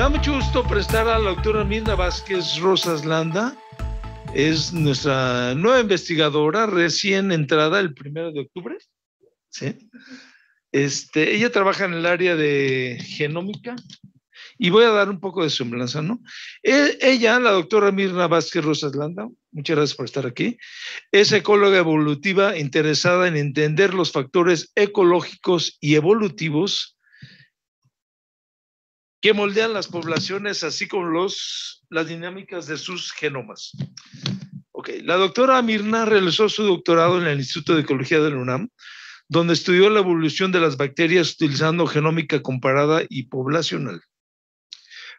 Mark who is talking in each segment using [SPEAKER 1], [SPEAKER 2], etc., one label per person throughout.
[SPEAKER 1] da mucho gusto prestar a la doctora Mirna Vázquez Rosas Landa. Es nuestra nueva investigadora, recién entrada el primero de octubre. ¿sí? Este, ella trabaja en el área de genómica y voy a dar un poco de semblanza, ¿no? E, ella, la doctora Mirna Vázquez Rosas Landa, muchas gracias por estar aquí, es ecóloga evolutiva interesada en entender los factores ecológicos y evolutivos que moldean las poblaciones, así como las dinámicas de sus genomas. La doctora Mirna realizó su doctorado en el Instituto de Ecología la UNAM, donde estudió la evolución de las bacterias utilizando genómica comparada y poblacional.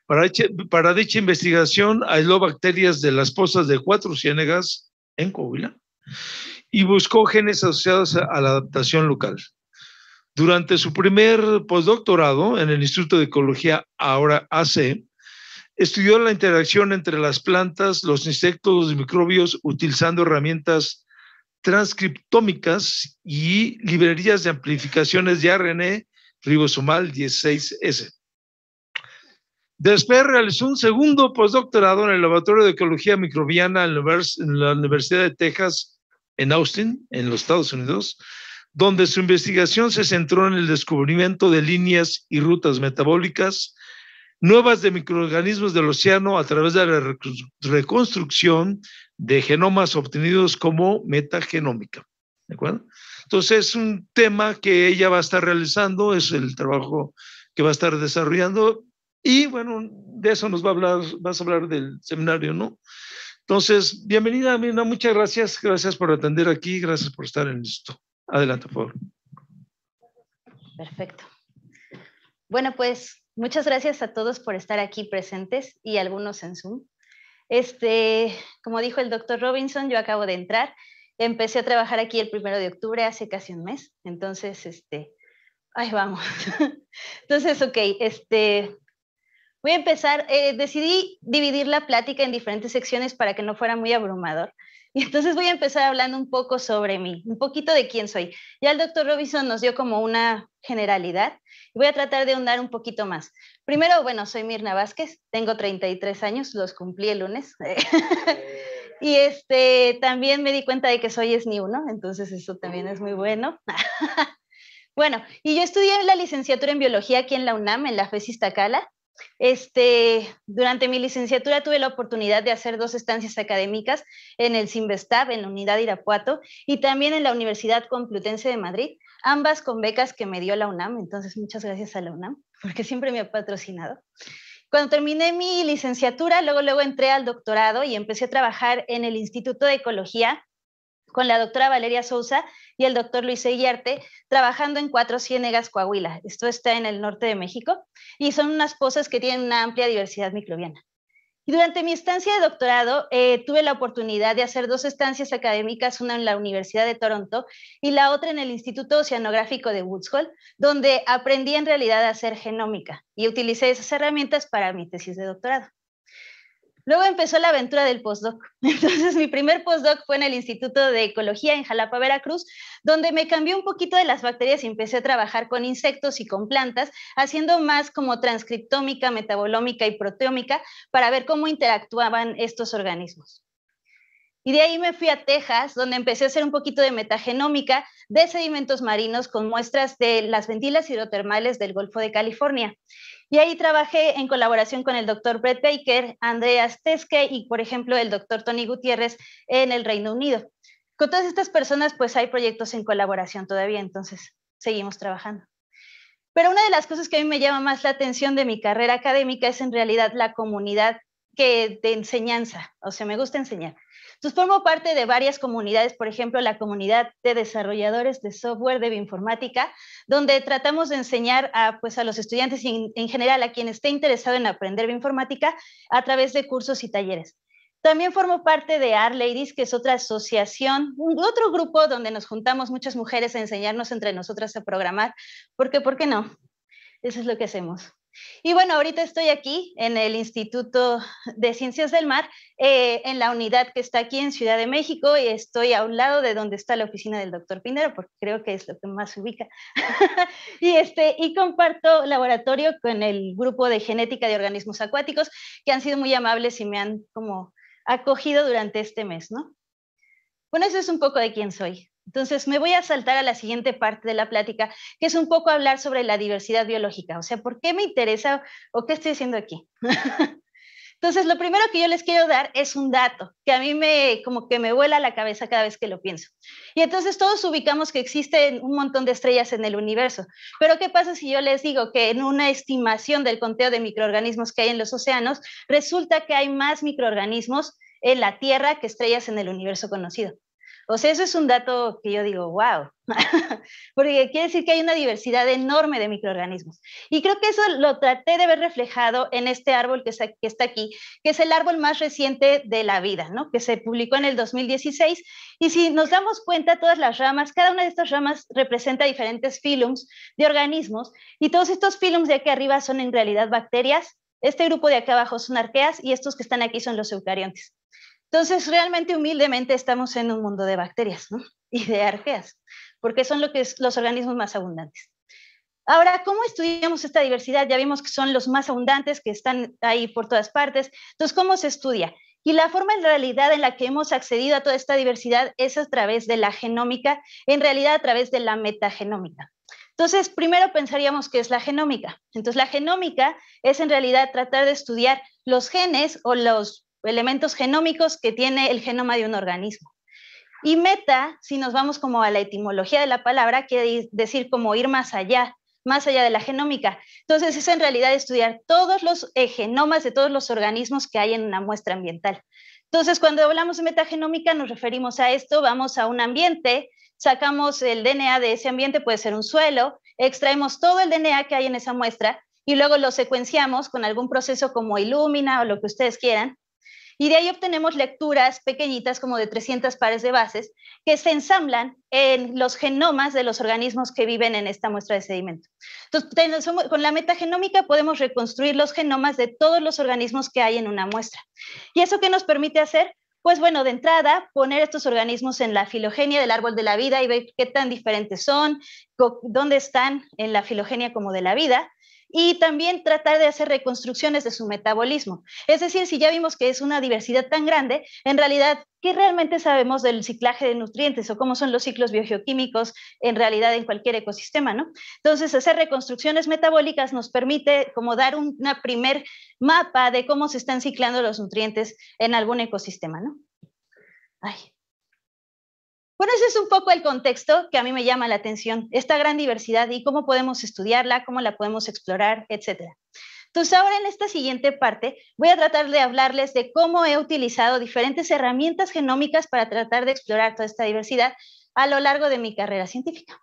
[SPEAKER 1] Para, dicha investigación, aisló bacterias de las pozas de cuatro ciénegas en Coahuila y buscó genes asociados a la adaptación local. Durante su primer postdoctorado en el Instituto de Ecología, ahora AC, estudió la interacción entre las plantas, los insectos, los microbios, utilizando herramientas transcriptómicas y librerías de amplificaciones de ARN ribosomal 16S. Después realizó un segundo postdoctorado en el Laboratorio de Ecología Microbiana en la Universidad de Texas en Austin, en los Estados Unidos, donde su investigación se centró en el descubrimiento de líneas y rutas metabólicas nuevas de microorganismos del océano a través de la reconstrucción de genomas obtenidos como metagenómica. ¿De acuerdo? Entonces, es un tema que ella va a estar realizando, es el trabajo que va a estar desarrollando y bueno, de eso nos va a hablar, vas a hablar del seminario, ¿no? Entonces, bienvenida, Mirna, muchas gracias, gracias por atender aquí, gracias por estar en esto. Adelante, por favor.
[SPEAKER 2] Perfecto. Bueno, pues muchas gracias a todos por estar aquí presentes y algunos en Zoom. Este, como dijo el doctor Robinson, yo acabo de entrar. Empecé a trabajar aquí el primero de octubre, hace casi un mes. Entonces, este, ahí vamos. Entonces, ok, este, voy a empezar. Eh, decidí dividir la plática en diferentes secciones para que no fuera muy abrumador. Y entonces voy a empezar hablando un poco sobre mí, un poquito de quién soy. Ya el doctor Robinson nos dio como una generalidad voy a tratar de ahondar un poquito más. Primero, bueno, soy Mirna Vázquez, tengo 33 años, los cumplí el lunes. y este, también me di cuenta de que soy SNIU, ¿no? Entonces eso también es muy bueno. bueno, y yo estudié la licenciatura en biología aquí en la UNAM, en la FESI Tacala. Este, durante mi licenciatura tuve la oportunidad de hacer dos estancias académicas en el CIMBESTAB, en la Unidad Irapuato, y también en la Universidad Complutense de Madrid, ambas con becas que me dio la UNAM. Entonces, muchas gracias a la UNAM, porque siempre me ha patrocinado. Cuando terminé mi licenciatura, luego, luego entré al doctorado y empecé a trabajar en el Instituto de Ecología con la doctora Valeria Sousa y el doctor Luis Ellarte, trabajando en Cuatro Ciénegas, Coahuila. Esto está en el norte de México y son unas pozas que tienen una amplia diversidad microbiana. Y durante mi estancia de doctorado eh, tuve la oportunidad de hacer dos estancias académicas, una en la Universidad de Toronto y la otra en el Instituto Oceanográfico de Woods Hole, donde aprendí en realidad a hacer genómica y utilicé esas herramientas para mi tesis de doctorado. Luego empezó la aventura del postdoc. Entonces, mi primer postdoc fue en el Instituto de Ecología en Jalapa, Veracruz, donde me cambié un poquito de las bacterias y empecé a trabajar con insectos y con plantas, haciendo más como transcriptómica, metabolómica y proteómica para ver cómo interactuaban estos organismos. Y de ahí me fui a Texas, donde empecé a hacer un poquito de metagenómica de sedimentos marinos con muestras de las ventilas hidrotermales del Golfo de California. Y ahí trabajé en colaboración con el doctor Brett Baker, Andreas Teske y, por ejemplo, el doctor Tony Gutiérrez en el Reino Unido. Con todas estas personas, pues hay proyectos en colaboración todavía, entonces seguimos trabajando. Pero una de las cosas que a mí me llama más la atención de mi carrera académica es en realidad la comunidad que, de enseñanza, o sea, me gusta enseñar. Entonces, formo parte de varias comunidades, por ejemplo, la comunidad de desarrolladores de software de bioinformática, donde tratamos de enseñar a, pues, a los estudiantes y en, general a quien esté interesado en aprender bioinformática a través de cursos y talleres. También formo parte de Art Ladies, que es otra asociación, otro grupo donde nos juntamos muchas mujeres a enseñarnos entre nosotras a programar, porque, ¿por qué no? Eso es lo que hacemos. Y bueno, ahorita estoy aquí en el Instituto de Ciencias del Mar, eh, en la unidad que está aquí en Ciudad de México, y estoy a un lado de donde está la oficina del doctor Pinero porque creo que es lo que más se ubica. y, este, y comparto laboratorio con el grupo de genética de organismos acuáticos, que han sido muy amables y me han como acogido durante este mes, ¿no? Bueno, eso es un poco de quién soy. Entonces, me voy a saltar a la siguiente parte de la plática, que es un poco hablar sobre la diversidad biológica. O sea, ¿por qué me interesa o qué estoy haciendo aquí? Entonces, lo primero que yo les quiero dar es un dato que a mí me como que me vuela la cabeza cada vez que lo pienso. Y entonces todos ubicamos que existen un montón de estrellas en el universo, pero ¿qué pasa si yo les digo que en una estimación del conteo de microorganismos que hay en los océanos, resulta que hay más microorganismos en la Tierra que estrellas en el universo conocido? O sea, eso es un dato que yo digo, wow, porque quiere decir que hay una diversidad enorme de microorganismos. Y creo que eso lo traté de ver reflejado en este árbol que está, aquí, que es el árbol más reciente de la vida, ¿no? que se publicó en el 2016. Y si nos damos cuenta, todas las ramas, cada una de estas ramas representa diferentes filums de organismos, y todos estos filums de aquí arriba son en realidad bacterias, este grupo de acá abajo son arqueas y estos que están aquí son los eucariontes. Entonces, realmente humildemente estamos en un mundo de bacterias y de arqueas, porque son los organismos más abundantes. Ahora, ¿cómo estudiamos esta diversidad? Ya vimos que son los más abundantes, que están ahí por todas partes. Entonces, ¿cómo se estudia? Y la forma en realidad en la que hemos accedido a toda esta diversidad es a través de la genómica, en realidad a través de la metagenómica. Entonces, primero pensaríamos que es la genómica. Entonces, la genómica es en realidad tratar de estudiar los genes o los elementos genómicos que tiene el genoma de un organismo. Y meta, si nos vamos como a la etimología de la palabra, quiere decir como ir más allá, más allá de la genómica. Entonces es en realidad estudiar todos los eh, genomas de todos los organismos que hay en una muestra ambiental. Entonces cuando hablamos de metagenómica nos referimos a esto, vamos a un ambiente, sacamos el DNA de ese ambiente, puede ser un suelo, extraemos todo el DNA que hay en esa muestra y luego lo secuenciamos con algún proceso como Illumina o lo que ustedes quieran y de ahí obtenemos lecturas pequeñitas como de 300 pares de bases que se ensamblan en los genomas de los organismos que viven en esta muestra de sedimento. Entonces, con la metagenómica podemos reconstruir los genomas de todos los organismos que hay en una muestra. ¿Y eso qué nos permite hacer? Pues bueno, de entrada, poner estos organismos en la filogenia del árbol de la vida y ver qué tan diferentes son, dónde están en la filogenia como de la vida y también tratar de hacer reconstrucciones de su metabolismo. Es decir, si ya vimos que es una diversidad tan grande, en realidad, ¿qué realmente sabemos del ciclaje de nutrientes o cómo son los ciclos biogeoquímicos en realidad en cualquier ecosistema? ¿no? Entonces, hacer reconstrucciones metabólicas nos permite como dar una primer mapa de cómo se están ciclando los nutrientes en algún ecosistema. ¿no? Bueno, ese es un poco el contexto que a mí me llama la atención, esta gran diversidad y cómo podemos estudiarla, cómo la podemos explorar, etcétera. Entonces, ahora en esta siguiente parte voy a tratar de hablarles de cómo he utilizado diferentes herramientas genómicas para tratar de explorar toda esta diversidad a lo largo de mi carrera científica.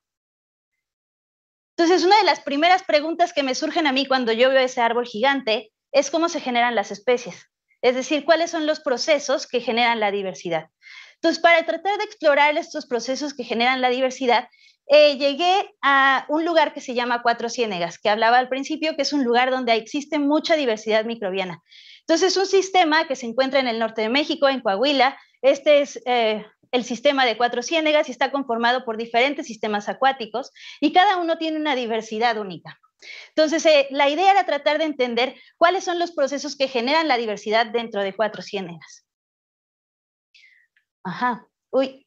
[SPEAKER 2] Entonces, una de las primeras preguntas que me surgen a mí cuando yo veo ese árbol gigante es cómo se generan las especies, es decir, cuáles son los procesos que generan la diversidad. Entonces, para tratar de explorar estos procesos que generan la diversidad, eh, llegué a un lugar que se llama Cuatro Ciénegas, que hablaba al principio, que es un lugar donde existe mucha diversidad microbiana. Entonces, es un sistema que se encuentra en el norte de México, en Coahuila, este es eh, el sistema de Cuatro Ciénegas y está conformado por diferentes sistemas acuáticos y cada uno tiene una diversidad única. Entonces, eh, la idea era tratar de entender cuáles son los procesos que generan la diversidad dentro de Cuatro Ciénegas. Ajá, uy.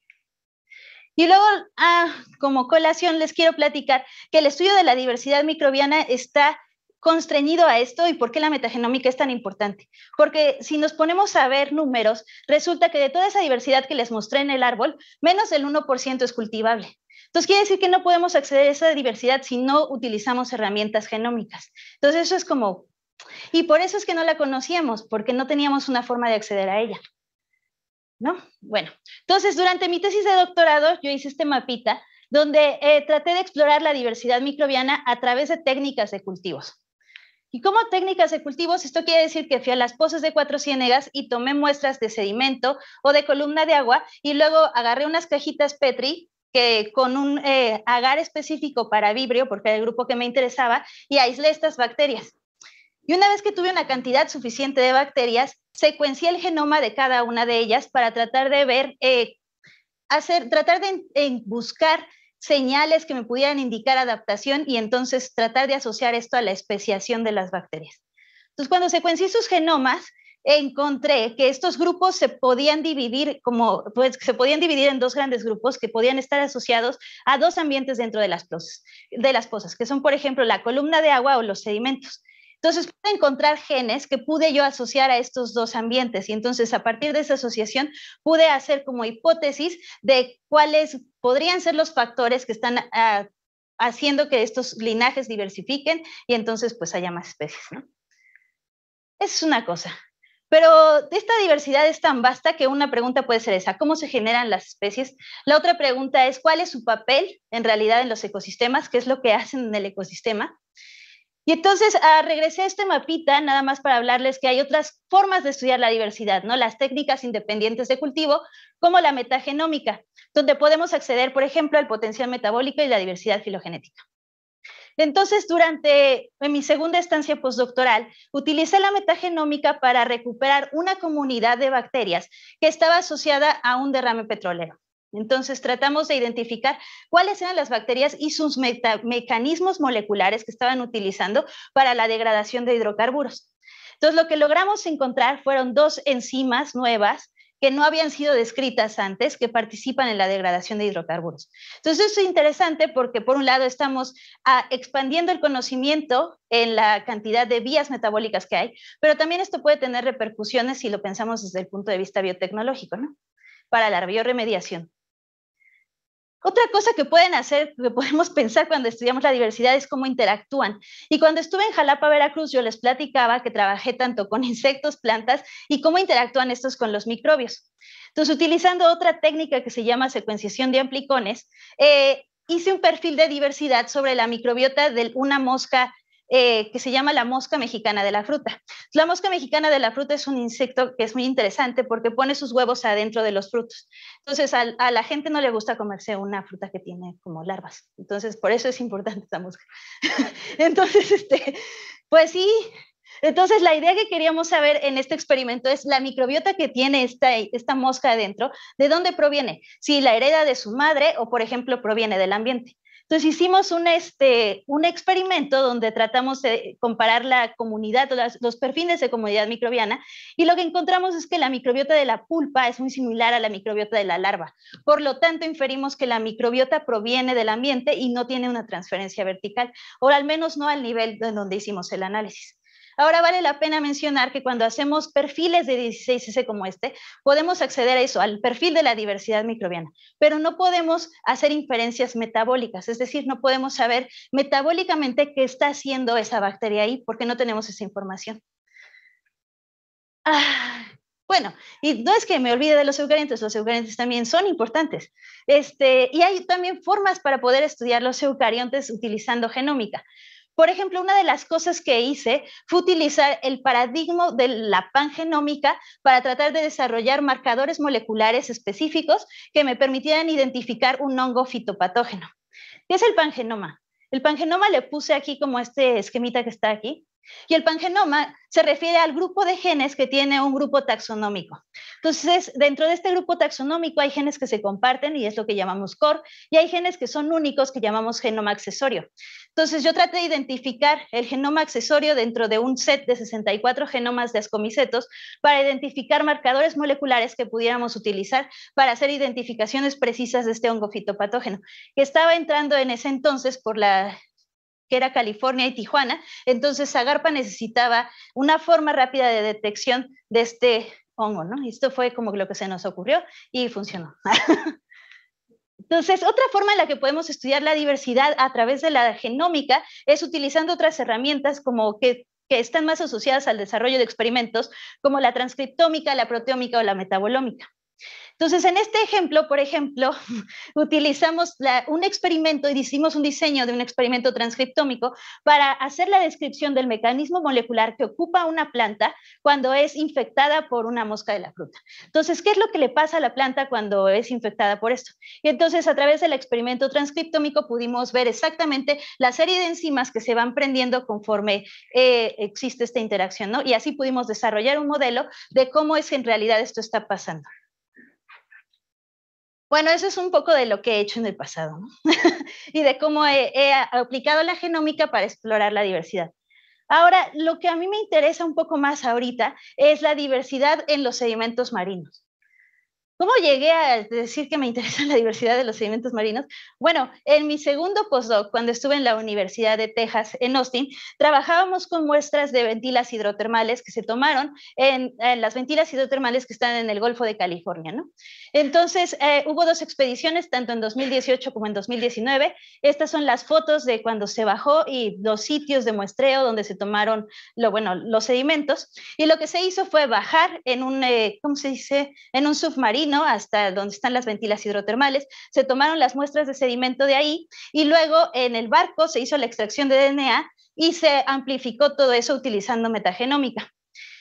[SPEAKER 2] Y luego, ah, como colación, les quiero platicar que el estudio de la diversidad microbiana está constreñido a esto y por qué la metagenómica es tan importante. Porque si nos ponemos a ver números, resulta que de toda esa diversidad que les mostré en el árbol, menos del 1% es cultivable. Entonces, quiere decir que no podemos acceder a esa diversidad si no utilizamos herramientas genómicas. Entonces, eso es como... Y por eso es que no la conocíamos, porque no teníamos una forma de acceder a ella. ¿no? Bueno, entonces durante mi tesis de doctorado yo hice este mapita donde eh, traté de explorar la diversidad microbiana a través de técnicas de cultivos. Y como técnicas de cultivos, esto quiere decir que fui a las pozas de Cuatro Ciénegas y tomé muestras de sedimento o de columna de agua y luego agarré unas cajitas Petri que con un eh, agar específico para vibrio, porque era el grupo que me interesaba, y aislé estas bacterias. Y una vez que tuve una cantidad suficiente de bacterias, secuencié el genoma de cada una de ellas para tratar de ver, eh, hacer, tratar de buscar señales que me pudieran indicar adaptación y entonces tratar de asociar esto a la especiación de las bacterias. Entonces, cuando secuencié sus genomas, encontré que estos grupos se podían dividir como pues, se podían dividir en dos grandes grupos que podían estar asociados a dos ambientes dentro de las de las pozas, que son por ejemplo la columna de agua o los sedimentos. Entonces pude encontrar genes que pude yo asociar a estos dos ambientes y entonces a partir de esa asociación pude hacer como hipótesis de cuáles podrían ser los factores que están ah, haciendo que estos linajes diversifiquen y entonces pues haya más especies, ¿no? Esa es una cosa. Pero esta diversidad es tan vasta que una pregunta puede ser esa, ¿cómo se generan las especies? La otra pregunta es, ¿cuál es su papel en realidad en los ecosistemas? ¿Qué es lo que hacen en el ecosistema? Y entonces ah, regresé a este mapita nada más para hablarles que hay otras formas de estudiar la diversidad, ¿no? Las técnicas independientes de cultivo, como la metagenómica, donde podemos acceder, por ejemplo, al potencial metabólico y la diversidad filogenética. Entonces, durante en mi segunda estancia postdoctoral, utilicé la metagenómica para recuperar una comunidad de bacterias que estaba asociada a un derrame petrolero. Entonces tratamos de identificar cuáles eran las bacterias y sus mecanismos moleculares que estaban utilizando para la degradación de hidrocarburos. Entonces lo que logramos encontrar fueron dos enzimas nuevas que no habían sido descritas antes, que participan en la degradación de hidrocarburos. Entonces, eso es interesante porque, por un lado, estamos ah, expandiendo el conocimiento en la cantidad de vías metabólicas que hay, pero también esto puede tener repercusiones si lo pensamos desde el punto de vista biotecnológico, ¿no? Para la bioremediación. Otra cosa que pueden hacer, que podemos pensar cuando estudiamos la diversidad es cómo interactúan. Y cuando estuve en Jalapa, Veracruz, yo les platicaba que trabajé tanto con insectos, plantas y cómo interactúan estos con los microbios. Entonces, utilizando otra técnica que se llama secuenciación de amplicones, eh, hice un perfil de diversidad sobre la microbiota de una mosca eh, que se llama la mosca mexicana de la fruta. La mosca mexicana de la fruta es un insecto que es muy interesante porque pone sus huevos adentro de los frutos. Entonces, a, la gente no le gusta comerse una fruta que tiene como larvas. Entonces, por eso es importante esta mosca. Entonces, este, pues sí. Entonces, la idea que queríamos saber en este experimento es la microbiota que tiene esta, esta mosca adentro, ¿de dónde proviene? Si la hereda de su madre o, por ejemplo, proviene del ambiente. Entonces hicimos este, un, experimento donde tratamos de comparar la comunidad, los perfiles de comunidad microbiana, y lo que encontramos es que la microbiota de la pulpa es muy similar a la microbiota de la larva. Por lo tanto, inferimos que la microbiota proviene del ambiente y no tiene una transferencia vertical, o al menos no al nivel donde hicimos el análisis. Ahora vale la pena mencionar que cuando hacemos perfiles de 16S como este, podemos acceder a eso, al perfil de la diversidad microbiana, pero no podemos hacer inferencias metabólicas, es decir, no podemos saber metabólicamente qué está haciendo esa bacteria ahí porque no tenemos esa información. Ah, bueno, y no es que me olvide de los eucarientes, los eucariotas también son importantes. Este, y hay también formas para poder estudiar los eucariontes utilizando genómica. Por ejemplo, una de las cosas que hice fue utilizar el paradigma de la pangenómica para tratar de desarrollar marcadores moleculares específicos que me permitieran identificar un hongo fitopatógeno. ¿Qué es el pangenoma? El pangenoma le puse aquí como este esquemita que está aquí. Y el pangenoma se refiere al grupo de genes que tiene un grupo taxonómico. Entonces, dentro de este grupo taxonómico hay genes que se comparten y es lo que llamamos core, y hay genes que son únicos que llamamos genoma accesorio. Entonces yo traté de identificar el genoma accesorio dentro de un set de 64 genomas de ascomicetos para identificar marcadores moleculares que pudiéramos utilizar para hacer identificaciones precisas de este hongo fitopatógeno, que estaba entrando en ese entonces por la que era California y Tijuana. Entonces, Agarpa necesitaba una forma rápida de detección de este hongo, ¿no? Esto fue como lo que se nos ocurrió y funcionó. Entonces, otra forma en la que podemos estudiar la diversidad a través de la genómica es utilizando otras herramientas como que que están más asociadas al desarrollo de experimentos, como la transcriptómica, la proteómica o la metabolómica. Entonces, en este ejemplo, por ejemplo, utilizamos un experimento y hicimos un diseño de un experimento transcriptómico para hacer la descripción del mecanismo molecular que ocupa una planta cuando es infectada por una mosca de la fruta. Entonces, ¿qué es lo que le pasa a la planta cuando es infectada por esto? Y entonces, a través del experimento transcriptómico pudimos ver exactamente la serie de enzimas que se van prendiendo conforme eh, existe esta interacción, ¿no? Y así pudimos desarrollar un modelo de cómo es que en realidad esto está pasando. Bueno, eso es un poco de lo que he hecho en el pasado y de cómo he, aplicado la genómica para explorar la diversidad. Ahora, lo que a mí me interesa un poco más ahorita es la diversidad en los sedimentos marinos. ¿Cómo llegué a decir que me interesa la diversidad de los sedimentos marinos? Bueno, en mi segundo postdoc, cuando estuve en la Universidad de Texas en Austin, trabajábamos con muestras de ventilas hidrotermales que se tomaron en, las ventilas hidrotermales que están en el Golfo de California, ¿no? Entonces, eh, hubo dos expediciones, tanto en 2018 como en 2019. Estas son las fotos de cuando se bajó y los sitios de muestreo donde se tomaron lo, bueno, los sedimentos. Y lo que se hizo fue bajar en un, eh, ¿cómo se dice? En un submarino hasta donde están las ventilas hidrotermales, se tomaron las muestras de sedimento de ahí y luego en el barco se hizo la extracción de DNA y se amplificó todo eso utilizando metagenómica.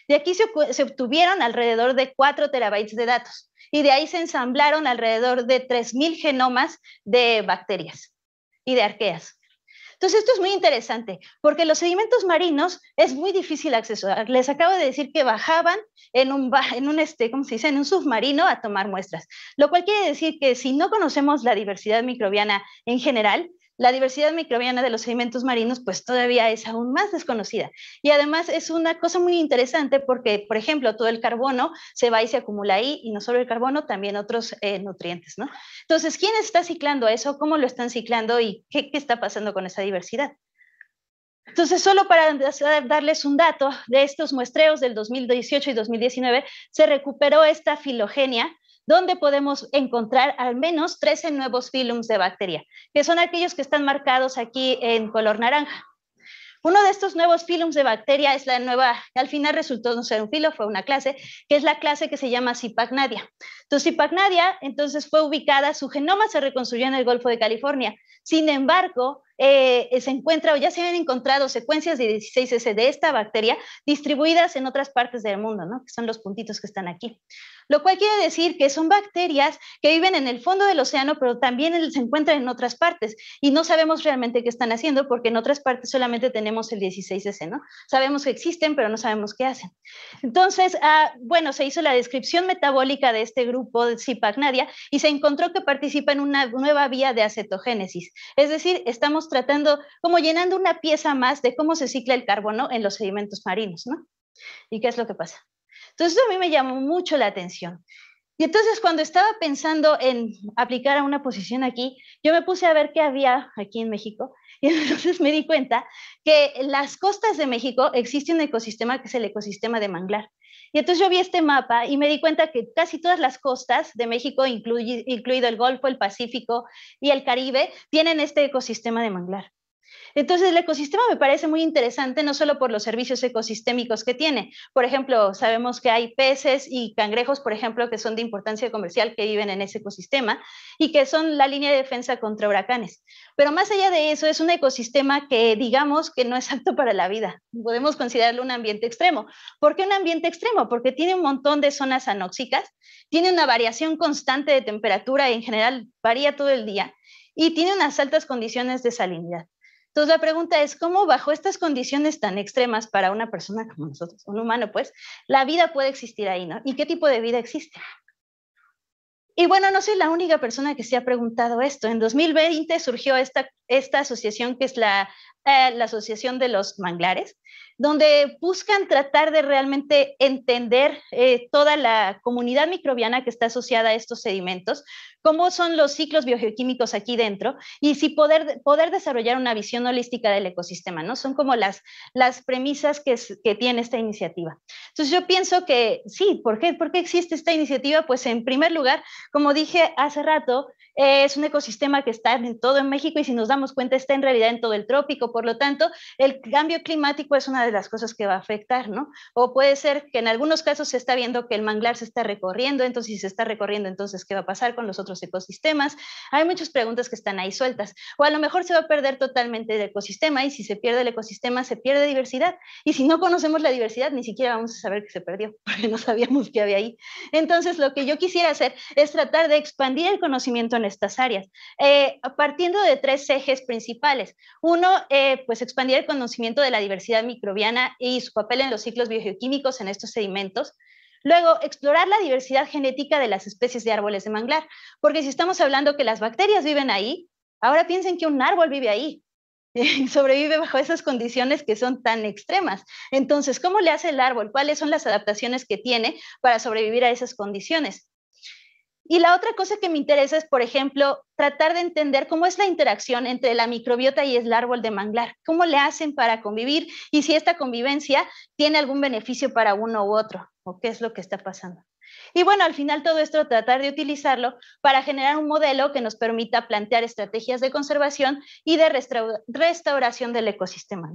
[SPEAKER 2] De aquí se, se obtuvieron alrededor de 4 terabytes de datos y de ahí se ensamblaron alrededor de 3.000 genomas de bacterias y de arqueas. Entonces, esto es muy interesante, porque los sedimentos marinos es muy difícil acceso. Les acabo de decir que bajaban en un, en un este, En un submarino a tomar muestras, lo cual quiere decir que si no conocemos la diversidad microbiana en general, la diversidad microbiana de los sedimentos marinos pues todavía es aún más desconocida. Y además es una cosa muy interesante porque, por ejemplo, todo el carbono se va y se acumula ahí y no solo el carbono, también otros eh, nutrientes, ¿no? Entonces, ¿quién está ciclando eso? ¿Cómo lo están ciclando y qué, qué está pasando con esa diversidad? Entonces, solo para darles un dato de estos muestreos del 2018 y 2019, se recuperó esta filogenia donde podemos encontrar al menos 13 nuevos filums de bacteria, que son aquellos que están marcados aquí en color naranja. Uno de estos nuevos filums de bacteria es la nueva, al final resultó no ser un filo, fue una clase, que es la clase que se llama Cipagnadia. Entonces, Cipagnadia, entonces fue ubicada, su genoma se reconstruyó en el Golfo de California. Sin embargo, eh, se encuentra o ya se han encontrado secuencias de 16S de esta bacteria distribuidas en otras partes del mundo, ¿no? que son los puntitos que están aquí lo cual quiere decir que son bacterias que viven en el fondo del océano, pero también se encuentran en otras partes y no sabemos realmente qué están haciendo porque en otras partes solamente tenemos el 16S, ¿no? Sabemos que existen, pero no sabemos qué hacen. Entonces, ah, bueno, se hizo la descripción metabólica de este grupo de Cipagnadia y se encontró que participa en una nueva vía de acetogénesis, es decir, estamos tratando como llenando una pieza más de cómo se cicla el carbono en los sedimentos marinos, ¿no? ¿Y qué es lo que pasa? Entonces eso a mí me llamó mucho la atención. Y entonces cuando estaba pensando en aplicar a una posición aquí, yo me puse a ver qué había aquí en México y entonces me di cuenta que las costas de México existe un ecosistema que es el ecosistema de manglar. Y entonces yo vi este mapa y me di cuenta que casi todas las costas de México, incluido el Golfo, el Pacífico y el Caribe, tienen este ecosistema de manglar. Entonces, el ecosistema me parece muy interesante, no solo por los servicios ecosistémicos que tiene. Por ejemplo, sabemos que hay peces y cangrejos, por ejemplo, que son de importancia comercial, que viven en ese ecosistema y que son la línea de defensa contra huracanes. Pero más allá de eso, es un ecosistema que digamos que no es apto para la vida. Podemos considerarlo un ambiente extremo. ¿Por qué un ambiente extremo? Porque tiene un montón de zonas anóxicas, tiene una variación constante de temperatura, en general varía todo el día, y tiene unas altas condiciones de salinidad. Entonces la pregunta es, ¿cómo bajo estas condiciones tan extremas para una persona como nosotros, un humano, pues, la vida puede existir ahí, ¿no? ¿Y qué tipo de vida existe? Y bueno, no soy la única persona que se ha preguntado esto. En 2020 surgió esta, asociación que es la eh, Asociación de los Manglares, donde buscan tratar de realmente entender eh, toda la comunidad microbiana que está asociada a estos sedimentos, cómo son los ciclos biogeoquímicos aquí dentro y si poder, poder desarrollar una visión holística del ecosistema, ¿no? Son como las, premisas que, tiene esta iniciativa. Entonces yo pienso que sí, ¿por ¿por qué existe esta iniciativa? Pues en primer lugar, como dije hace rato, es un ecosistema que está en todo en México y si nos damos cuenta está en realidad en todo el trópico, por lo tanto, el cambio climático es una de las cosas que va a afectar, ¿no? O puede ser que en algunos casos se está viendo que el manglar se está recorriendo, entonces si se está recorriendo, entonces ¿qué va a pasar con los otros ecosistemas? Hay muchas preguntas que están ahí sueltas. O a lo mejor se va a perder totalmente el ecosistema y si se pierde el ecosistema se pierde diversidad. Y si no conocemos la diversidad, ni siquiera vamos a saber que se perdió, porque no sabíamos qué había ahí. Entonces, lo que yo quisiera hacer es tratar de expandir el conocimiento en estas áreas, eh, partiendo de tres ejes principales. Uno, eh, pues expandir el conocimiento de la diversidad microbiana y su papel en los ciclos biogeoquímicos en estos sedimentos. Luego, explorar la diversidad genética de las especies de árboles de manglar, porque si estamos hablando que las bacterias viven ahí, ahora piensen que un árbol vive ahí, sobrevive bajo esas condiciones que son tan extremas. Entonces, ¿cómo le hace el árbol? ¿Cuáles son las adaptaciones que tiene para sobrevivir a esas condiciones? Y la otra cosa que me interesa es, por ejemplo, tratar de entender cómo es la interacción entre la microbiota y el árbol de manglar, cómo le hacen para convivir y si esta convivencia tiene algún beneficio para uno u otro, o qué es lo que está pasando. Y bueno, al final todo esto tratar de utilizarlo para generar un modelo que nos permita plantear estrategias de conservación y de restauración del ecosistema.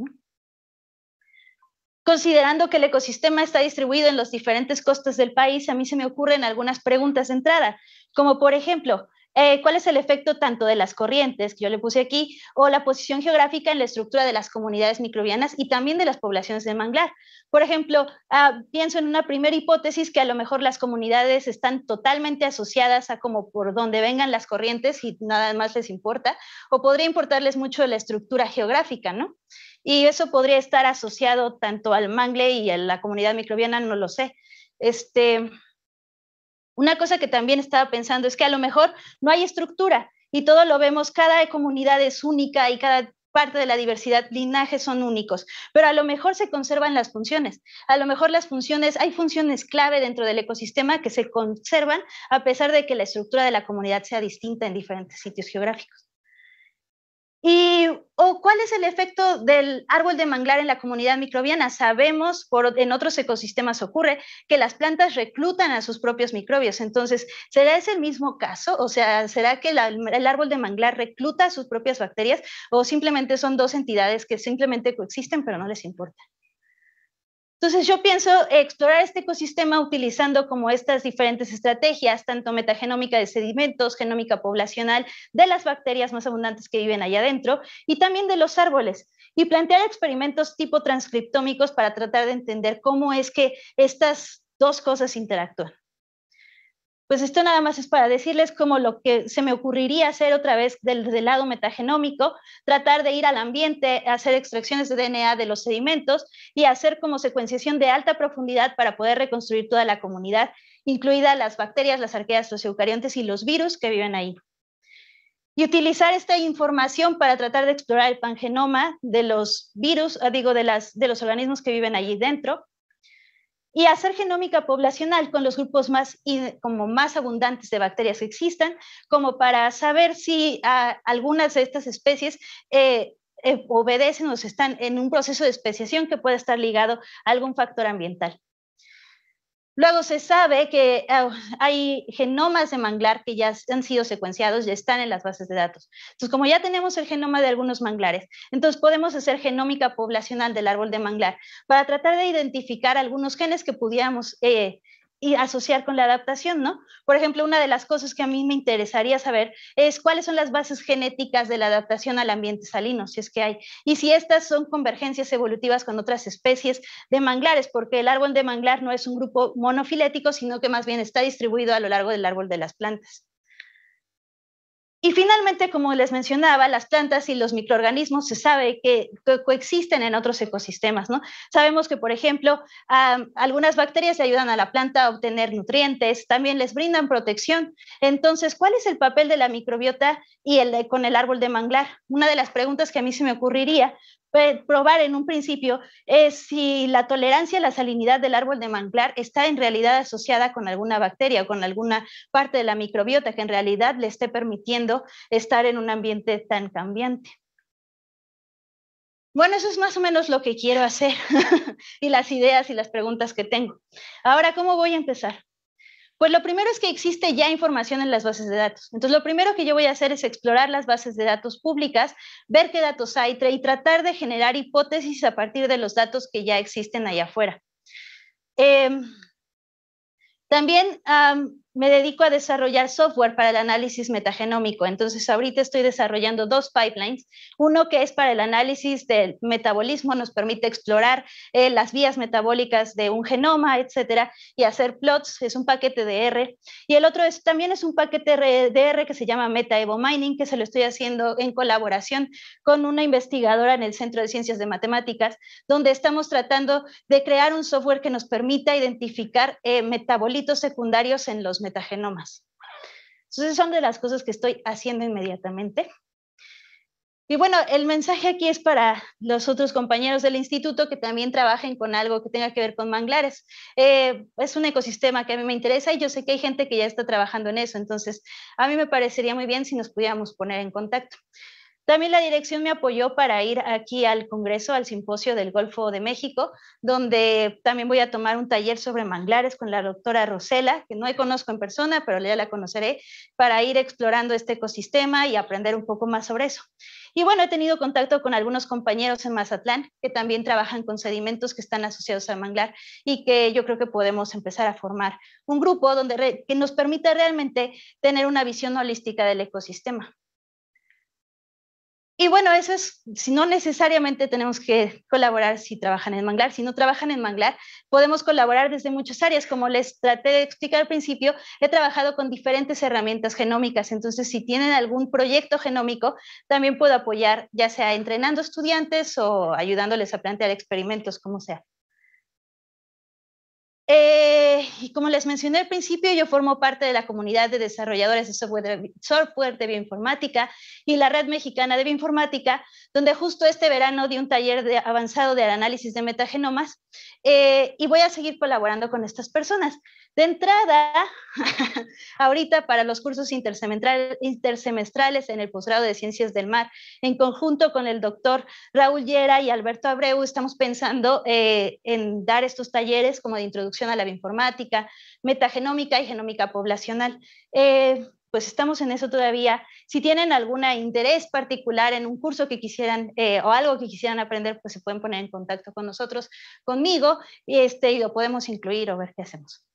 [SPEAKER 2] Considerando que el ecosistema está distribuido en los diferentes costas del país, a mí se me ocurren algunas preguntas de entrada, como por ejemplo, eh, cuál es el efecto tanto de las corrientes que yo le puse aquí o la posición geográfica en la estructura de las comunidades microbianas y también de las poblaciones de manglar. Por ejemplo, ah, pienso en una primera hipótesis que a lo mejor las comunidades están totalmente asociadas a como por donde vengan las corrientes y nada más les importa, o podría importarles mucho la estructura geográfica, ¿no? Y eso podría estar asociado tanto al mangle y a la comunidad microbiana, no lo sé. Este, una cosa que también estaba pensando es que a lo mejor no hay estructura y todo lo vemos, cada comunidad es única y cada parte de la diversidad, linajes son únicos, pero a lo mejor se conservan las funciones. A lo mejor las funciones, hay funciones clave dentro del ecosistema que se conservan a pesar de que la estructura de la comunidad sea distinta en diferentes sitios geográficos. ¿Y o cuál es el efecto del árbol de manglar en la comunidad microbiana? Sabemos, por, en otros ecosistemas ocurre, que las plantas reclutan a sus propios microbios. Entonces, ¿será ese el mismo caso? O sea, ¿será que el árbol de manglar recluta a sus propias bacterias o simplemente son dos entidades que simplemente coexisten pero no les importa? Entonces yo pienso explorar este ecosistema utilizando como estas diferentes estrategias, tanto metagenómica de sedimentos, genómica poblacional, de las bacterias más abundantes que viven allá adentro y también de los árboles y plantear experimentos tipo transcriptómicos para tratar de entender cómo es que estas dos cosas interactúan pues esto nada más es para decirles como lo que se me ocurriría hacer otra vez desde el lado metagenómico, tratar de ir al ambiente, hacer extracciones de DNA de los sedimentos y hacer como secuenciación de alta profundidad para poder reconstruir toda la comunidad, incluidas las bacterias, las arqueas, los eucariontes y los virus que viven ahí. Y utilizar esta información para tratar de explorar el pangenoma de los virus, digo, de los organismos que viven allí dentro, y hacer genómica poblacional con los grupos más, como más abundantes de bacterias que existan, como para saber si ah, algunas de estas especies eh, eh, obedecen o están en un proceso de especiación que puede estar ligado a algún factor ambiental. Luego se sabe que hay genomas de manglar que ya han sido secuenciados, ya están en las bases de datos. Entonces, como ya tenemos el genoma de algunos manglares, entonces podemos hacer genómica poblacional del árbol de manglar para tratar de identificar algunos genes que pudiéramos eh, y asociar con la adaptación, ¿no? Por ejemplo, una de las cosas que a mí me interesaría saber es cuáles son las bases genéticas de la adaptación al ambiente salino, si es que hay, y si estas son convergencias evolutivas con otras especies de manglares, porque el árbol de manglar no es un grupo monofilético, sino que más bien está distribuido a lo largo del árbol de las plantas. Y finalmente, como les mencionaba, las plantas y los microorganismos se sabe que coexisten en otros ecosistemas, ¿no? Sabemos que, por ejemplo, algunas bacterias ayudan a la planta a obtener nutrientes, también les brindan protección. Entonces, ¿cuál es el papel de la microbiota y el con el árbol de manglar? Una de las preguntas que a mí se me ocurriría probar en un principio es si la tolerancia a la salinidad del árbol de manglar está en realidad asociada con alguna bacteria o con alguna parte de la microbiota que en realidad le esté permitiendo estar en un ambiente tan cambiante. Bueno, eso es más o menos lo que quiero hacer y las ideas y las preguntas que tengo. Ahora, ¿cómo voy a empezar? Pues lo primero es que existe ya información en las bases de datos. Entonces, lo primero que yo voy a hacer es explorar las bases de datos públicas, ver qué datos hay y tratar de generar hipótesis a partir de los datos que ya existen allá afuera. Em, también me dedico a desarrollar software para el análisis metagenómico. Entonces, ahorita estoy desarrollando dos pipelines. Uno que es para el análisis del metabolismo, nos permite explorar eh, las vías metabólicas de un genoma, etcétera, y hacer plots. Es un paquete de R. Y el otro es, también es un paquete de R que se llama MetaEvoMining, que se lo estoy haciendo en colaboración con una investigadora en el Centro de Ciencias de Matemáticas, donde estamos tratando de crear un software que nos permita identificar eh, metabolitos secundarios en los metagenomas. Entonces son de las cosas que estoy haciendo inmediatamente. Y bueno, el mensaje aquí es para los otros compañeros del instituto que también trabajen con algo que tenga que ver con manglares. Eh, es un ecosistema que a mí me interesa y yo sé que hay gente que ya está trabajando en eso, entonces a mí me parecería muy bien si nos pudiéramos poner en contacto. También la dirección me apoyó para ir aquí al Congreso, al Simposio del Golfo de México, donde también voy a tomar un taller sobre manglares con la doctora Rosela, que no conozco en persona, pero ya la conoceré, para ir explorando este ecosistema y aprender un poco más sobre eso. Y bueno, he tenido contacto con algunos compañeros en Mazatlán que también trabajan con sedimentos que están asociados al manglar y que yo creo que podemos empezar a formar un grupo donde que nos permita realmente tener una visión holística del ecosistema. Y bueno, eso es, si no necesariamente tenemos que colaborar si trabajan en manglar, si no trabajan en manglar, podemos colaborar desde muchas áreas. Como les traté de explicar al principio, he trabajado con diferentes herramientas genómicas, entonces si tienen algún proyecto genómico, también puedo apoyar, ya sea entrenando estudiantes o ayudándoles a plantear experimentos, como sea. Eh, y como les mencioné al principio, yo formo parte de la comunidad de desarrolladores de software de, bioinformática y la Red Mexicana de Bioinformática, donde justo este verano di un taller de avanzado de análisis de metagenomas eh, y voy a seguir colaborando con estas personas. De entrada, ahorita para los cursos intersemestrales en el posgrado de Ciencias del Mar, en conjunto con el doctor Raúl Llera y Alberto Abreu, estamos pensando eh, en dar estos talleres como de introducción a la bioinformática, metagenómica y genómica poblacional. Eh, pues estamos en eso todavía. Si tienen algún interés particular en un curso que quisieran eh, o algo que quisieran aprender, pues se pueden poner en contacto con nosotros, conmigo, este, y lo podemos incluir o ver qué hacemos.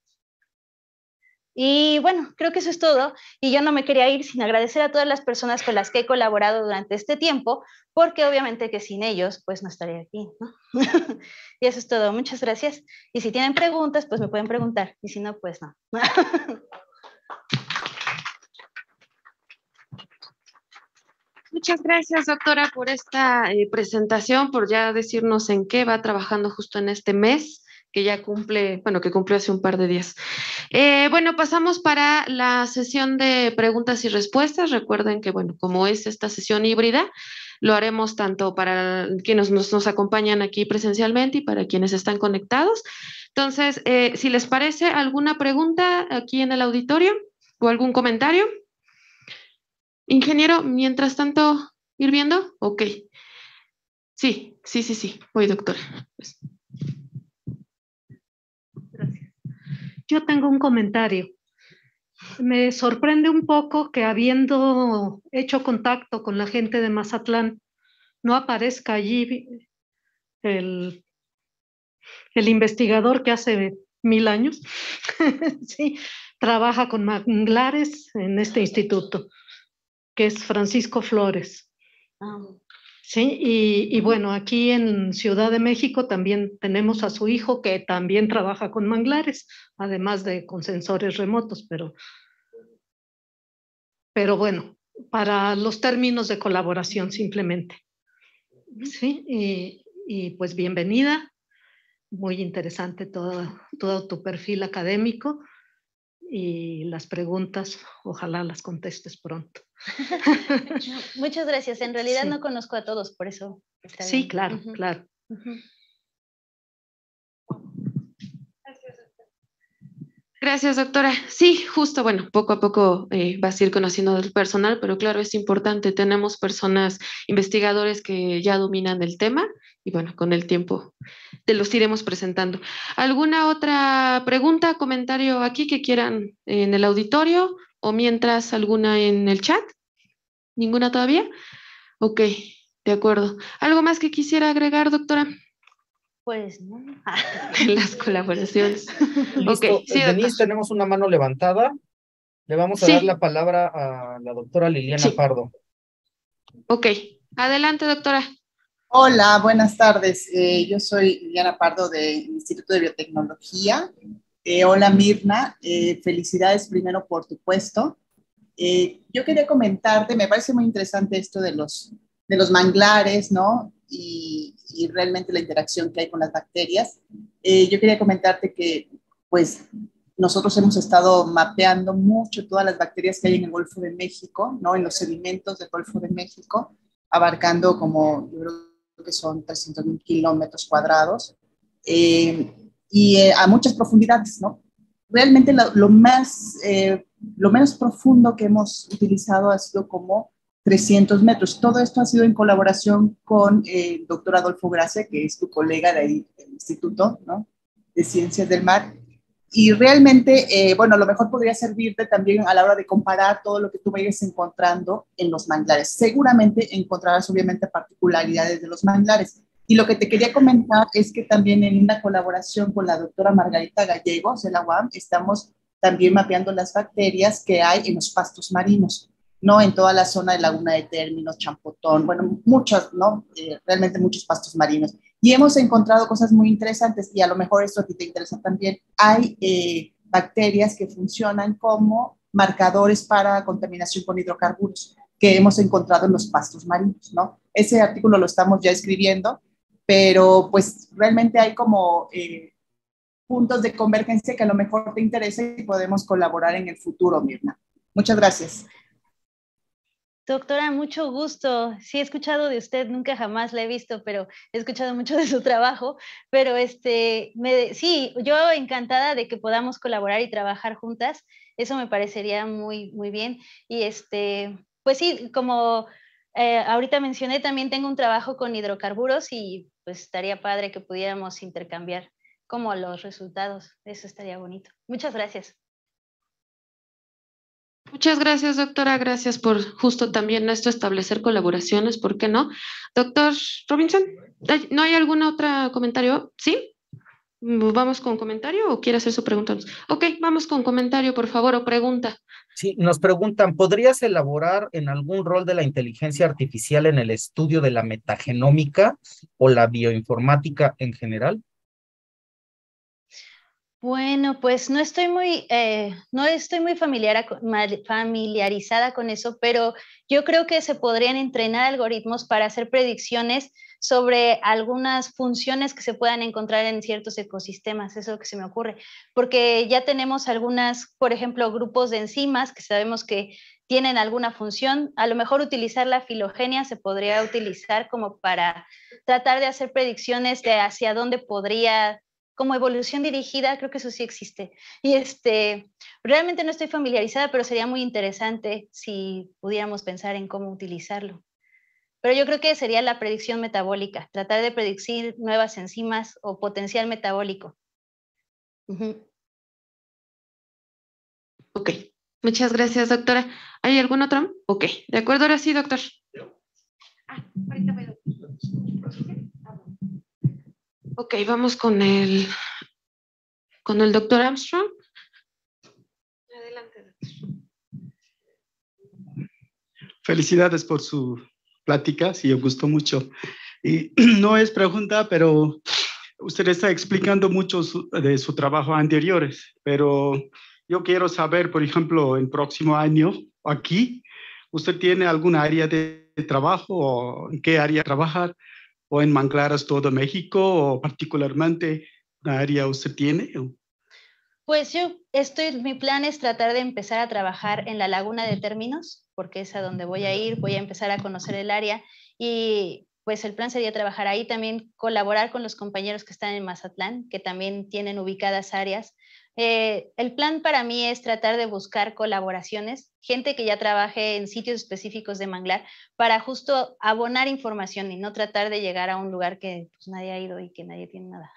[SPEAKER 2] Y bueno, creo que eso es todo. Y yo no me quería ir sin agradecer a todas las personas con las que he colaborado durante este tiempo, porque obviamente que sin ellos, pues no estaría aquí. y eso es todo. Muchas gracias. Y si tienen preguntas, pues me pueden preguntar. Y si no, pues no. Muchas gracias,
[SPEAKER 3] doctora, por esta eh, presentación, por ya decirnos en qué va trabajando justo en este mes que ya cumple, bueno, que cumplió hace un par de días. Eh, bueno, pasamos para la sesión de preguntas y respuestas. Recuerden que, bueno, como es esta sesión híbrida, lo haremos tanto para quienes nos, acompañan aquí presencialmente y para quienes están conectados. Entonces, eh, si les parece, ¿alguna pregunta aquí en el auditorio o algún comentario? Ingeniero, mientras tanto, ir viendo.
[SPEAKER 4] Ok. Sí, sí, sí, sí. Voy, doctor pues, Yo tengo un comentario. Me sorprende un poco que habiendo hecho contacto con la gente de Mazatlán, no aparezca allí el, el investigador que hace mil años sí, trabaja con manglares en este instituto, que es Francisco Flores. Ah, Sí, y, bueno, aquí en Ciudad de México también tenemos a su hijo que también trabaja con manglares, además de con sensores remotos, pero, pero bueno, para los términos de colaboración simplemente. Sí, y, pues bienvenida, muy interesante todo tu perfil académico y las preguntas, ojalá las contestes pronto.
[SPEAKER 2] Muchas gracias. En realidad no conozco a todos, por eso. sí, claro,
[SPEAKER 4] claro.
[SPEAKER 3] Gracias, doctora. Sí, justo, bueno, poco a poco eh, vas a ir conociendo del personal, pero claro, es importante. Tenemos personas, investigadores que ya dominan el tema y bueno, con el tiempo te los iremos presentando. ¿Alguna otra pregunta, comentario aquí que quieran en el auditorio o mientras alguna en el chat? ¿Ninguna todavía? Ok, de acuerdo. ¿Algo más que quisiera agregar, doctora?
[SPEAKER 2] Pues no.
[SPEAKER 5] Las colaboraciones. Listo. Okay. tenemos una mano levantada. Le vamos a dar la palabra a la doctora Liliana Pardo. Ok, adelante, doctora. Hola, buenas tardes. Eh, yo soy Liliana Pardo del Instituto de Biotecnología. Eh, hola Mirna, eh, felicidades primero por tu puesto. yo quería comentarte, me parece muy interesante esto de los de los manglares, ¿no? Y, realmente la interacción que hay con las bacterias. Eh, yo quería comentarte que, pues, nosotros hemos estado mapeando mucho todas las bacterias que hay en el Golfo de México, ¿no? En los sedimentos del Golfo de México, abarcando como, yo creo que son 300 mil kilómetros cuadrados. Eh, y eh, a muchas profundidades, ¿no? Realmente lo, más, lo menos profundo que hemos utilizado ha sido como 300 metros. Todo esto ha sido en colaboración con eh, el doctor Adolfo Gracia, que es tu colega de ahí, del Instituto de Ciencias del Mar. Y realmente, eh, bueno, lo mejor podría servirte también a la hora de comparar todo lo que tú vayas encontrando en los manglares. Seguramente encontrarás, obviamente, particularidades de los manglares. Y lo que te quería comentar es que también en una colaboración con la doctora Margarita Gallegos de la UAM, estamos también mapeando las bacterias que hay en los pastos marinos. ¿no? En toda la zona de Laguna de Términos, Champotón, bueno, muchos, ¿no? Eh, realmente muchos pastos marinos. Y hemos encontrado cosas muy interesantes y a lo mejor esto a ti te interesa también. Hay eh, bacterias que funcionan como marcadores para contaminación con hidrocarburos que hemos encontrado en los pastos marinos, ¿no? Ese artículo lo estamos ya escribiendo, pero pues realmente hay como eh, puntos de convergencia que a lo mejor te interesa y podemos colaborar en el futuro, Mirna. Muchas gracias.
[SPEAKER 2] Doctora, mucho gusto. Sí, he escuchado de usted, nunca jamás la he visto, pero he escuchado mucho de su trabajo. Pero este, me, sí, yo encantada de que podamos colaborar y trabajar juntas. Eso me parecería muy, muy bien. Y este, pues sí, como eh, ahorita mencioné, también tengo un trabajo con hidrocarburos y pues estaría padre que pudiéramos intercambiar como los resultados. Eso estaría bonito. Muchas gracias.
[SPEAKER 3] Muchas gracias, doctora. Gracias por justo también esto, establecer colaboraciones, ¿por qué no? Doctor Robinson, ¿no hay algún otro comentario? ¿Sí? ¿Vamos con comentario o quiere hacer su pregunta? Ok, vamos con comentario, por favor, o pregunta.
[SPEAKER 5] Sí, nos preguntan, ¿podrías elaborar en algún rol de la inteligencia artificial en el estudio de la metagenómica o la bioinformática en general?
[SPEAKER 2] Bueno, pues no estoy muy, eh, no estoy muy familiarizada con eso, pero yo creo que se podrían entrenar algoritmos para hacer predicciones sobre algunas funciones que se puedan encontrar en ciertos ecosistemas, eso es lo que se me ocurre, porque ya tenemos algunas, por ejemplo, grupos de enzimas que sabemos que tienen alguna función, a lo mejor utilizar la filogenia se podría utilizar como para tratar de hacer predicciones de hacia dónde podría como evolución dirigida, creo que eso sí existe. Y este, realmente no estoy familiarizada, pero sería muy interesante si pudiéramos pensar en cómo utilizarlo. Pero yo creo que sería la predicción metabólica, tratar de predecir nuevas enzimas o potencial metabólico.
[SPEAKER 5] Ok,
[SPEAKER 3] muchas gracias, doctora. ¿Hay algún otro? Ok, de acuerdo, ahora sí, doctor. Ah, ahorita voy, Ok, vamos con el, con el doctor Armstrong. Adelante, doctor.
[SPEAKER 6] Felicidades por su plática, sí, me gustó mucho. Y no es pregunta, pero usted está explicando mucho de su trabajo anteriores, pero yo quiero saber, por ejemplo, en próximo año, aquí, ¿usted tiene alguna área de trabajo o en qué área trabajar? o en Manclaras todo México o particularmente la área usted tiene?
[SPEAKER 2] Pues yo estoy, mi plan es tratar de empezar a trabajar en la Laguna de Términos, porque es a donde voy a ir, voy a empezar a conocer el área y pues el plan sería trabajar ahí, también colaborar con los compañeros que están en Mazatlán, que también tienen ubicadas áreas eh, el plan para mí es tratar de buscar colaboraciones, gente que ya trabaje en sitios específicos de manglar, para justo abonar información y no tratar de llegar a un lugar que pues, nadie ha ido y que nadie tiene nada.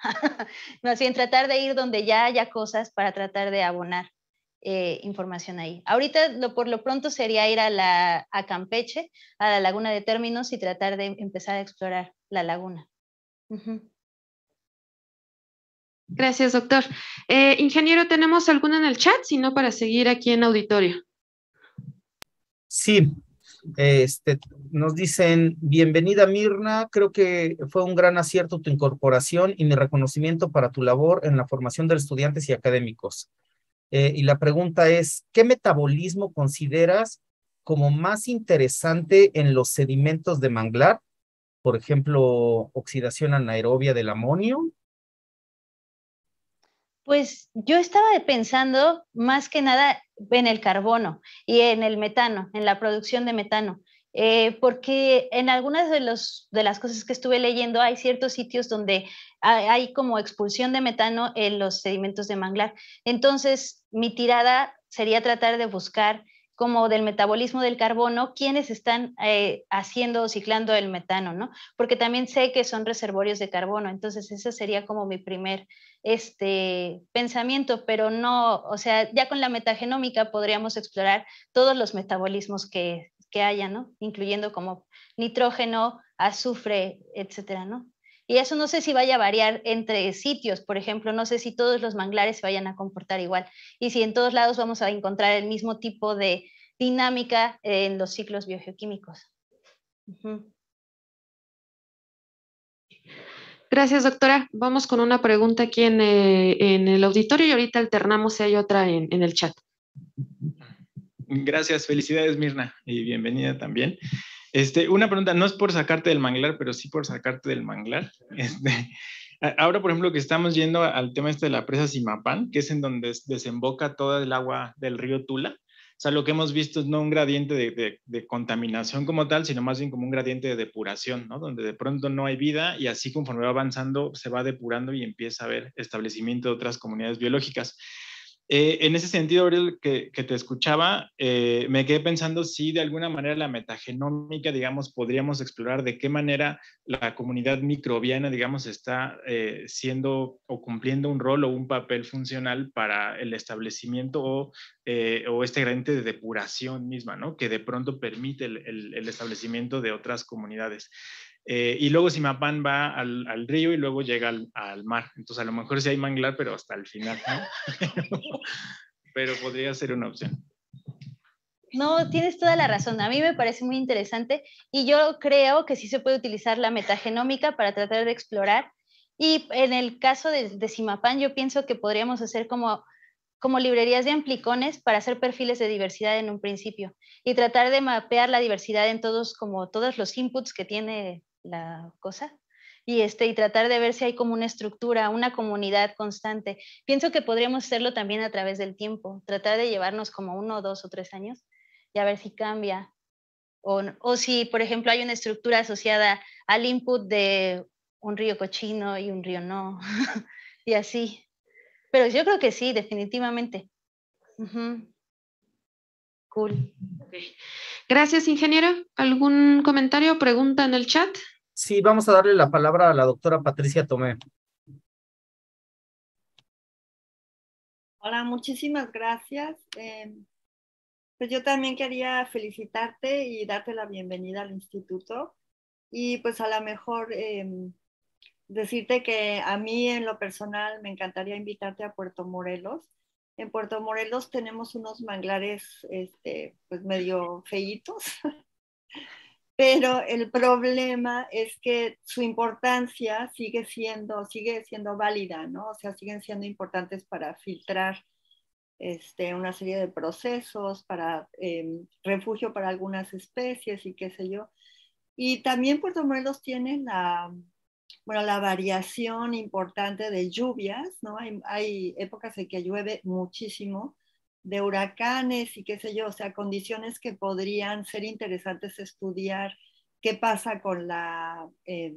[SPEAKER 2] No, bien tratar de ir donde ya haya cosas para tratar de abonar eh, información ahí. Ahorita por lo pronto sería ir a, Campeche, a la laguna de términos y tratar de empezar a explorar la laguna.
[SPEAKER 3] Gracias, doctor. Eh, ingeniero, ¿tenemos alguna en el chat? Si no, para seguir aquí en auditorio.
[SPEAKER 5] Sí, este, nos dicen, bienvenida Mirna, creo que fue un gran acierto tu incorporación y mi reconocimiento para tu labor en la formación de estudiantes y académicos. Eh, y la pregunta es, ¿qué metabolismo consideras como más interesante en los sedimentos de manglar? Por ejemplo, oxidación anaerobia del amonio,
[SPEAKER 2] pues yo estaba pensando más que nada en el carbono y en el metano, en la producción de metano. Eh, porque en algunas de, las cosas que estuve leyendo hay ciertos sitios donde hay, como expulsión de metano en los sedimentos de manglar. Entonces, mi tirada sería tratar de buscar como del metabolismo del carbono, quienes están eh, haciendo o ciclando el metano, ¿no? Porque también sé que son reservorios de carbono, entonces ese sería como mi primer este, pensamiento, pero no, o sea, ya con la metagenómica podríamos explorar todos los metabolismos que, que haya, ¿no? Incluyendo como nitrógeno, azufre, etcétera, ¿no? Y eso no sé si vaya a variar entre sitios, por ejemplo, no sé si todos los manglares se vayan a comportar igual y si en todos lados vamos a encontrar el mismo tipo de dinámica en los ciclos biogeoquímicos.
[SPEAKER 3] Gracias, doctora. Vamos con una pregunta aquí en, eh, en, el auditorio y ahorita alternamos si hay otra en, en el chat.
[SPEAKER 6] Gracias, felicidades Mirna y bienvenida también. Este, una pregunta, no es por sacarte del manglar, pero sí por sacarte del manglar. Este, ahora, por ejemplo, que estamos yendo al tema este de la presa Simapán, que es en donde desemboca toda el agua del río Tula. O sea, lo que hemos visto es no un gradiente de, contaminación como tal, sino más bien como un gradiente de depuración, Donde de pronto no hay vida y así conforme va avanzando se va depurando y empieza a haber establecimiento de otras comunidades biológicas. Eh, en ese sentido, Ariel, que, te escuchaba, eh, me quedé pensando si de alguna manera la metagenómica, digamos, podríamos explorar de qué manera la comunidad microbiana, digamos, está eh, siendo o cumpliendo un rol o un papel funcional para el establecimiento o, este gradiente de depuración misma, ¿no? Que de pronto permite el establecimiento de otras comunidades. Eh, y luego Simapán va al, al, río y luego llega al, al, mar. Entonces a lo mejor sí hay manglar, pero hasta el final, ¿no? pero podría ser una opción.
[SPEAKER 2] No, tienes toda la razón. A mí me parece muy interesante y yo creo que sí se puede utilizar la metagenómica para tratar de explorar. Y en el caso de, de Simapán, yo pienso que podríamos hacer como como librerías de amplicones para hacer perfiles de diversidad en un principio y tratar de mapear la diversidad en todos como todos los inputs que tiene la cosa y, este, y tratar de ver si hay como una estructura, una comunidad constante. Pienso que podríamos hacerlo también a través del tiempo, tratar de llevarnos como uno, dos o tres años y a ver si cambia. O, si, por ejemplo, hay una estructura asociada al input de un río cochino y un río no, y así. Pero yo creo que sí, definitivamente. Cool. Gracias, ingeniero. ¿Algún comentario o pregunta en el
[SPEAKER 7] chat?
[SPEAKER 5] Sí, vamos a darle la palabra a la doctora Patricia Tomé.
[SPEAKER 7] Hola, muchísimas gracias. Em, pues yo también quería felicitarte y darte la bienvenida al instituto y pues a lo mejor em, decirte que a mí en lo personal me encantaría invitarte a Puerto Morelos. En Puerto Morelos tenemos unos manglares este, pues medio feitos pero el problema es que su importancia sigue siendo, sigue siendo válida, ¿no? O sea, siguen siendo importantes para filtrar este, una serie de procesos, para em, refugio para algunas especies y qué sé yo. Y también Puerto Morelos tiene la, bueno, la variación importante de lluvias, ¿no? hay épocas en que llueve muchísimo de huracanes y qué sé yo, o sea, condiciones que podrían ser interesantes estudiar, qué pasa con la, eh,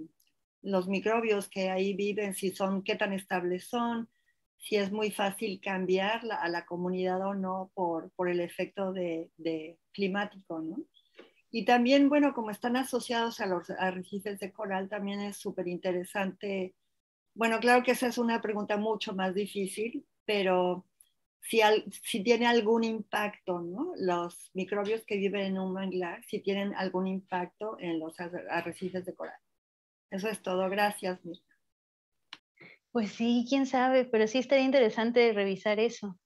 [SPEAKER 7] los microbios que ahí viven, si son, qué tan estables son, si es muy fácil cambiar a la comunidad o no por, por el efecto de, climático, ¿no? Y también, bueno, como están asociados a los arrecifes de coral, también es súper interesante. Bueno, claro que esa es una pregunta mucho más difícil, pero si, al, si tiene algún impacto, ¿no? Los microbios que viven en un manglar, si tienen algún impacto en los arrecifes de coral. Eso es todo. Gracias, Mirna.
[SPEAKER 2] Pues sí, quién sabe, pero sí estaría interesante revisar eso.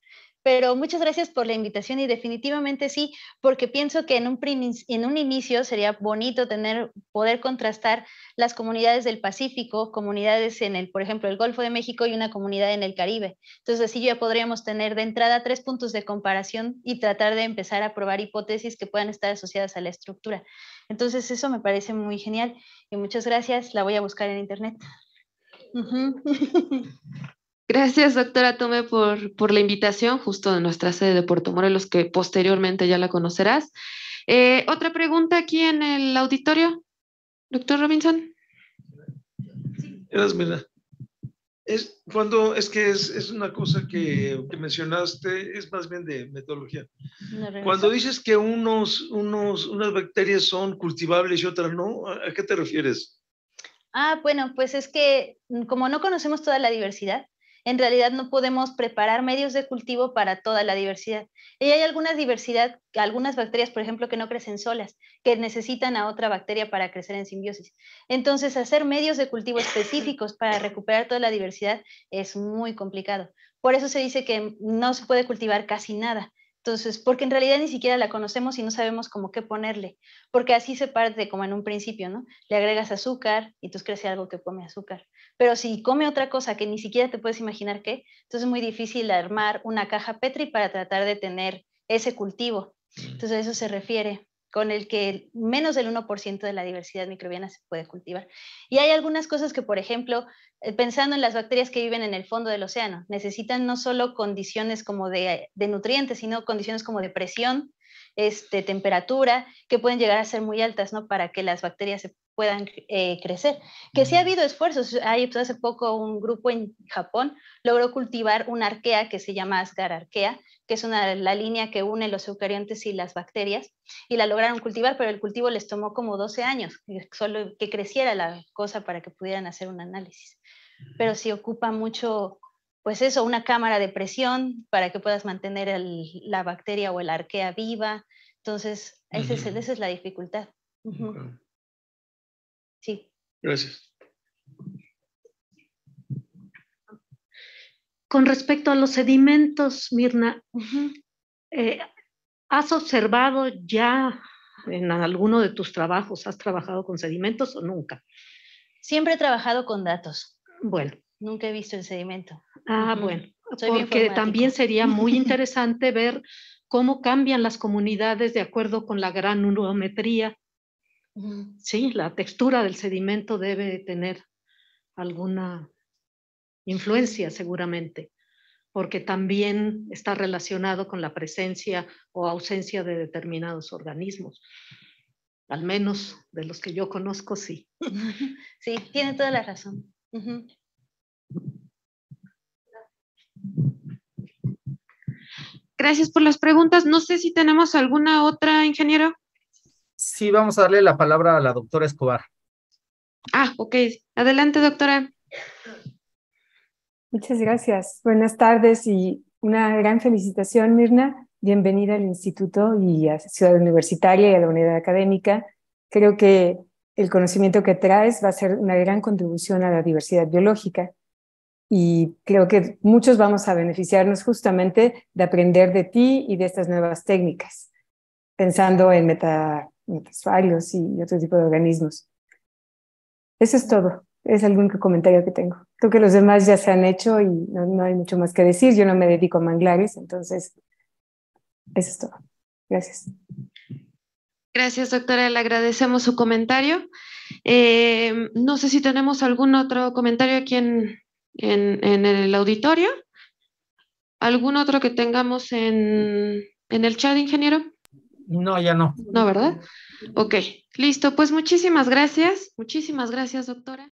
[SPEAKER 2] Pero muchas gracias por la invitación y definitivamente sí, porque pienso que en un, en un inicio sería bonito tener, poder contrastar las comunidades del Pacífico, comunidades en el, por ejemplo, el Golfo de México y una comunidad en el Caribe. Entonces así ya podríamos tener de entrada tres puntos de comparación y tratar de empezar a probar hipótesis que puedan estar asociadas a la estructura. Entonces eso me parece muy genial y muchas gracias. La voy a buscar en internet.
[SPEAKER 3] Gracias, doctora Tome, por, por la invitación justo de nuestra sede de Puerto Morelos, que posteriormente ya la conocerás. Eh, otra pregunta aquí en el auditorio, doctor Robinson.
[SPEAKER 1] Gracias, es es que es, una cosa que, mencionaste, es más bien de metodología. Cuando dices que unos, unos, unas bacterias son cultivables y otras no, a qué te refieres?
[SPEAKER 2] Ah, bueno, pues es que como no conocemos toda la diversidad, en realidad no podemos preparar medios de cultivo para toda la diversidad. Y hay algunas diversidad, algunas bacterias, por ejemplo, que no crecen solas, que necesitan a otra bacteria para crecer en simbiosis. Entonces, hacer medios de cultivo específicos para recuperar toda la diversidad es muy complicado. Por eso se dice que no se puede cultivar casi nada, entonces, porque en realidad ni siquiera la conocemos y no sabemos cómo qué ponerle, porque así se parte como en un principio, ¿no? Le agregas azúcar y tú crece algo que come azúcar. Pero si come otra cosa que ni siquiera te puedes imaginar qué, entonces es muy difícil armar una caja Petri para tratar de tener ese cultivo. Mm. Entonces a eso se refiere con el que menos del 1% de la diversidad microbiana se puede cultivar. Y hay algunas cosas que, por ejemplo, eh, pensando en las bacterias que viven en el fondo del océano, necesitan no solo condiciones como de, nutrientes, sino condiciones como de presión, este, temperatura, que pueden llegar a ser muy altas, ¿no? Para que las bacterias se puedan eh, crecer. Que sí ha habido esfuerzos. Hay, pues, hace poco un grupo en Japón logró cultivar una arquea que se llama Asgar arquea, que es la línea que une los eucariontes y las bacterias, y la lograron cultivar, pero el cultivo les tomó como 12 años, eh, solo que creciera la cosa para que pudieran hacer un análisis. Pero sí ocupa mucho, pues eso, una cámara de presión para que puedas mantener la bacteria o el arquea viva. Entonces, esa, es, la dificultad. Sí.
[SPEAKER 1] Gracias.
[SPEAKER 4] Con respecto a los sedimentos, Mirna, eh, ¿has observado ya en alguno de tus trabajos, has trabajado con sedimentos o nunca? Siempre he trabajado con datos. Bueno.
[SPEAKER 2] Nunca he visto el sedimento. Ah, bueno. porque también sería muy
[SPEAKER 4] interesante ver cómo cambian las comunidades de acuerdo con la granulometría Sí, la textura del sedimento debe tener alguna influencia seguramente, porque también está relacionado con la presencia o ausencia de determinados organismos. Al menos de los que yo conozco, sí.
[SPEAKER 2] Sí, tiene toda la razón.
[SPEAKER 3] Gracias por las preguntas. No sé si tenemos alguna otra, ingeniero
[SPEAKER 5] sí, vamos a darle la palabra a la doctora Escobar.
[SPEAKER 4] Ah, ok. Adelante, doctora. Muchas gracias. Buenas tardes y una gran felicitación, Mirna. Bienvenida al instituto y a Ciudad Universitaria y a la unidad académica. Creo que el conocimiento que traes va a ser una gran contribución a la diversidad biológica y creo que muchos vamos a beneficiarnos justamente de aprender de ti y de estas nuevas técnicas, pensando en meta, y otros tipo de organismos. Eso es todo. Es el único comentario que tengo. Creo que los demás ya se han hecho y no, hay mucho más que decir. Yo no me dedico a manglares, entonces eso es todo. Gracias.
[SPEAKER 3] Gracias, doctora. Le agradecemos su comentario. Eh, no sé si tenemos algún otro comentario aquí en, en, el auditorio. ¿Algún otro que tengamos en, en el chat, ingeniero?
[SPEAKER 5] No, ya no. No, ¿verdad?
[SPEAKER 3] Ok, listo. Pues muchísimas gracias. Muchísimas gracias, doctora.